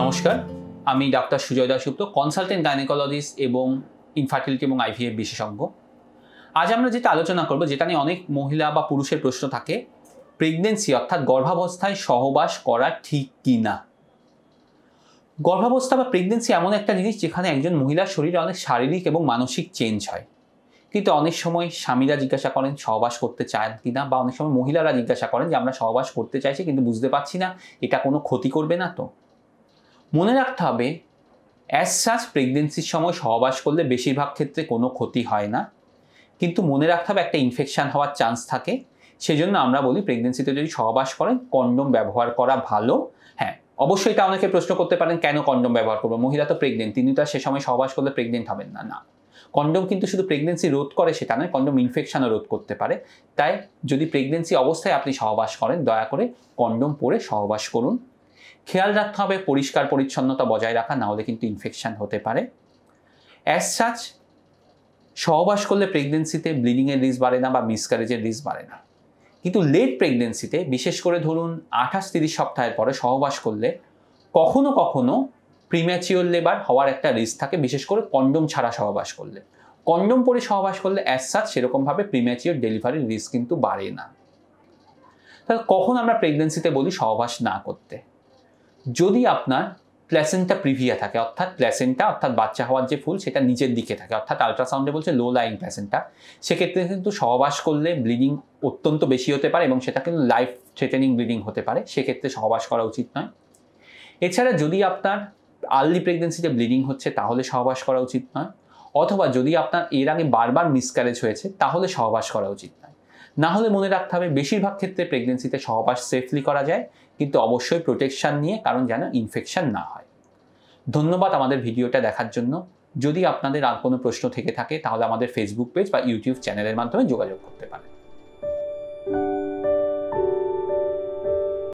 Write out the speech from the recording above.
নমস্কার আমি doctor Sujoy Dasgupta consultant gynaecologist এবং ইনফার্টিলিটি এবং আইভিএফ বিশেষজ্ঞ আজ আমরা যেটা আলোচনা করব যেটা নিয়ে অনেক মহিলা বা পুরুষের প্রশ্ন থাকে প্রেগনেন্সি অর্থাৎ গর্ভাবস্থায় সহবাস করা ঠিক কি না গর্ভাবস্থা বা প্রেগনেন্সি এমন একটা জিনিস যেখানে একজন মহিলার শরীরে অনেক শারীরিক এবং মানসিক চেঞ্জ হয় কিন্তু অনেক সময় স্বামীরা জিজ্ঞাসা করেন সহবাস করতে চান কি না বা অনেক সময় মহিলারা জিজ্ঞাসা করেন যে আমরা সহবাস করতে চাইছি কিন্তু বুঝতে পারছি না এটা কোনো ক্ষতি করবে না তো মনে রাখতে হবে অ্যাসাস প্রেগনেন্সির সময় সহবাস করলে বেশিরভাগ ক্ষেত্রে কোনো ক্ষতি হয় না কিন্তু মনে রাখতে হবে একটা ইনফেকশান হওয়ার চান্স থাকে সেজন্য আমরা বলি প্রেগনেন্সিতে যদি সহবাস করেন কন্ডম ব্যবহার করা ভালো হ্যাঁ অবশ্যই এটা অনেকে প্রশ্ন করতে পারেন কেন কন্ডম ব্যবহার করবো মহিলা তো প্রেগনেন্ট তিনি তো সে সময় সহবাস করলে প্রেগনেন্ট হবেন না না কন্ডম কিন্তু শুধু প্রেগনেন্সি রোধ করে সেটা নয় কন্ডম ইনফেকশানও রোধ করতে পারে তাই যদি প্রেগনেন্সি অবস্থায় আপনি সহবাস করেন দয়া করে কন্ডম পরে সহবাস করুন খেয়াল রাখতে হবে পরিষ্কার পরিচ্ছন্নতা বজায় রাখা নাহলে কিন্তু ইনফেকশান হতে পারে অ্যাজ সাচ সহবাস করলে প্রেগনেন্সিতে ব্লিডিংয়ের রিস্ক বাড়ে না বা মিসকারেজের রিস্ক বাড়ে না কিন্তু লেট প্রেগনেন্সিতে বিশেষ করে ধরুন আঠাশ তিরিশ সপ্তাহের পরে সহবাস করলে কখনো কখনো প্রিম্যাচিওর লেবার হওয়ার একটা রিস্ক থাকে বিশেষ করে কন্ডম ছাড়া সহবাস করলে কন্ডম পরে সহবাস করলে অ্যাজ সাচ সেরকমভাবে প্রিম্যাচিওর ডেলিভারির রিস্ক কিন্তু বাড়ে না তাহলে কখন আমরা প্রেগনেন্সিতে বলি সহবাস না করতে যদি আপনার প্ল্যাসেন্টা প্রিভিয়া থাকে অর্থাৎ প্ল্যাসেন্টা অর্থাৎ বাচ্চা হওয়ার যে ফুল সেটা নিচের দিকে থাকে অর্থাৎ আলট্রাসাউন্ডে বলছে লো লাইং প্ল্যাসেন্টা সেক্ষেত্রে কিন্তু সহবাস করলে ব্লিডিং অত্যন্ত বেশি হতে পারে এবং সেটা কিন্তু লাইফ থ্রেটেনিং ব্লিডিং হতে পারে সেক্ষেত্রে সহবাস করা উচিত নয় এছাড়া যদি আপনার আর্লি প্রেগনেন্সিতে ব্লিডিং হচ্ছে তাহলে সহবাস করা উচিত নয় অথবা যদি আপনার এর আগে বারবার মিসক্যারেজ হয়েছে তাহলে সহবাস করা উচিত নয় না হলে মনে রাখতে হবে বেশিরভাগ ক্ষেত্রে প্রেগনেন্সিতে সহবাস সেফলি করা যায় কিন্তু অবশ্যই প্রোটেকশান নিয়ে কারণ যেন ইনফেকশান না হয় ধন্যবাদ আমাদের ভিডিওটা দেখার জন্য যদি আপনাদের আর কোনো প্রশ্ন থেকে থাকে তাহলে আমাদের ফেসবুক পেজ বা ইউটিউব চ্যানেলের মাধ্যমে যোগাযোগ করতে পারেন